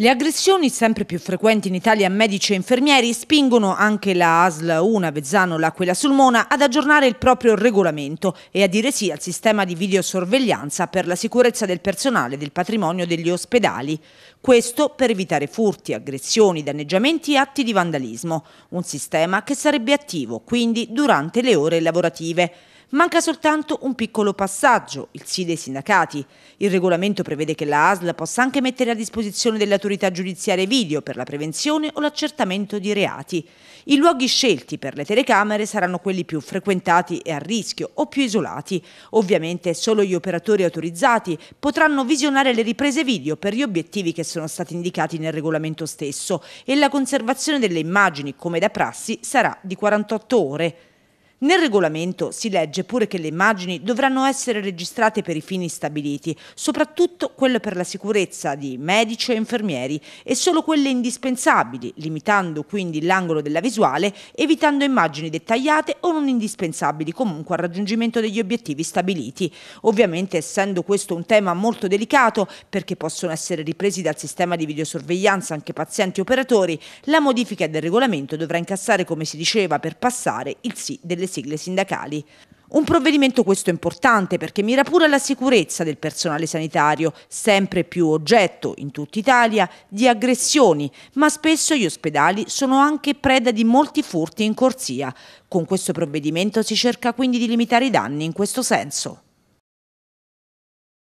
Le aggressioni sempre più frequenti in Italia a medici e infermieri spingono anche la ASL 1 Vezzano, L'Aquila Sulmona ad aggiornare il proprio regolamento e a dire sì al sistema di videosorveglianza per la sicurezza del personale e del patrimonio degli ospedali. Questo per evitare furti, aggressioni, danneggiamenti e atti di vandalismo. Un sistema che sarebbe attivo quindi durante le ore lavorative. Manca soltanto un piccolo passaggio, il sì dei sindacati. Il regolamento prevede che la ASL possa anche mettere a disposizione delle autorità giudiziarie video per la prevenzione o l'accertamento di reati. I luoghi scelti per le telecamere saranno quelli più frequentati e a rischio o più isolati. Ovviamente solo gli operatori autorizzati potranno visionare le riprese video per gli obiettivi che sono stati indicati nel regolamento stesso e la conservazione delle immagini, come da prassi, sarà di 48 ore. Nel regolamento si legge pure che le immagini dovranno essere registrate per i fini stabiliti, soprattutto quelle per la sicurezza di medici e infermieri e solo quelle indispensabili, limitando quindi l'angolo della visuale, evitando immagini dettagliate o non indispensabili comunque al raggiungimento degli obiettivi stabiliti. Ovviamente essendo questo un tema molto delicato perché possono essere ripresi dal sistema di videosorveglianza anche pazienti e operatori, la modifica del regolamento dovrà incassare come si diceva per passare il sì delle sigle sindacali. Un provvedimento questo importante perché mira pure alla sicurezza del personale sanitario, sempre più oggetto in tutta Italia di aggressioni, ma spesso gli ospedali sono anche preda di molti furti in corsia. Con questo provvedimento si cerca quindi di limitare i danni in questo senso.